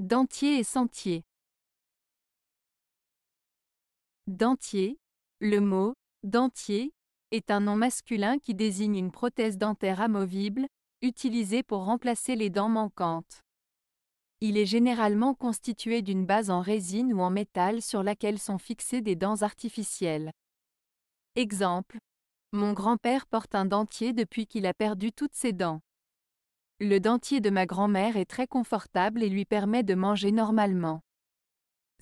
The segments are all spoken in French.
Dentier et sentier. Dentier. Le mot dentier est un nom masculin qui désigne une prothèse dentaire amovible, utilisée pour remplacer les dents manquantes. Il est généralement constitué d'une base en résine ou en métal sur laquelle sont fixées des dents artificielles. Exemple. Mon grand-père porte un dentier depuis qu'il a perdu toutes ses dents. Le dentier de ma grand-mère est très confortable et lui permet de manger normalement.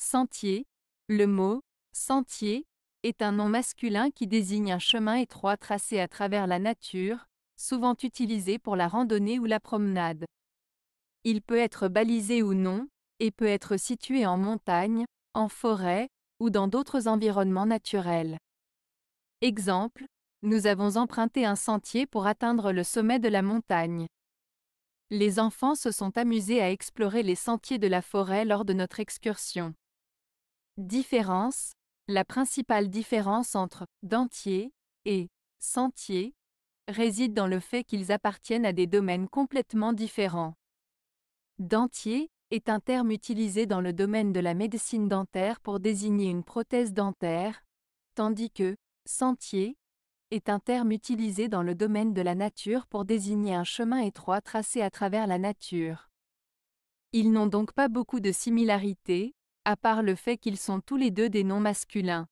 Sentier. Le mot sentier est un nom masculin qui désigne un chemin étroit tracé à travers la nature, souvent utilisé pour la randonnée ou la promenade. Il peut être balisé ou non, et peut être situé en montagne, en forêt, ou dans d'autres environnements naturels. Exemple, nous avons emprunté un sentier pour atteindre le sommet de la montagne. Les enfants se sont amusés à explorer les sentiers de la forêt lors de notre excursion. Différence La principale différence entre dentier et sentier réside dans le fait qu'ils appartiennent à des domaines complètement différents. Dentier est un terme utilisé dans le domaine de la médecine dentaire pour désigner une prothèse dentaire, tandis que sentier est un terme utilisé dans le domaine de la nature pour désigner un chemin étroit tracé à travers la nature. Ils n'ont donc pas beaucoup de similarités, à part le fait qu'ils sont tous les deux des noms masculins.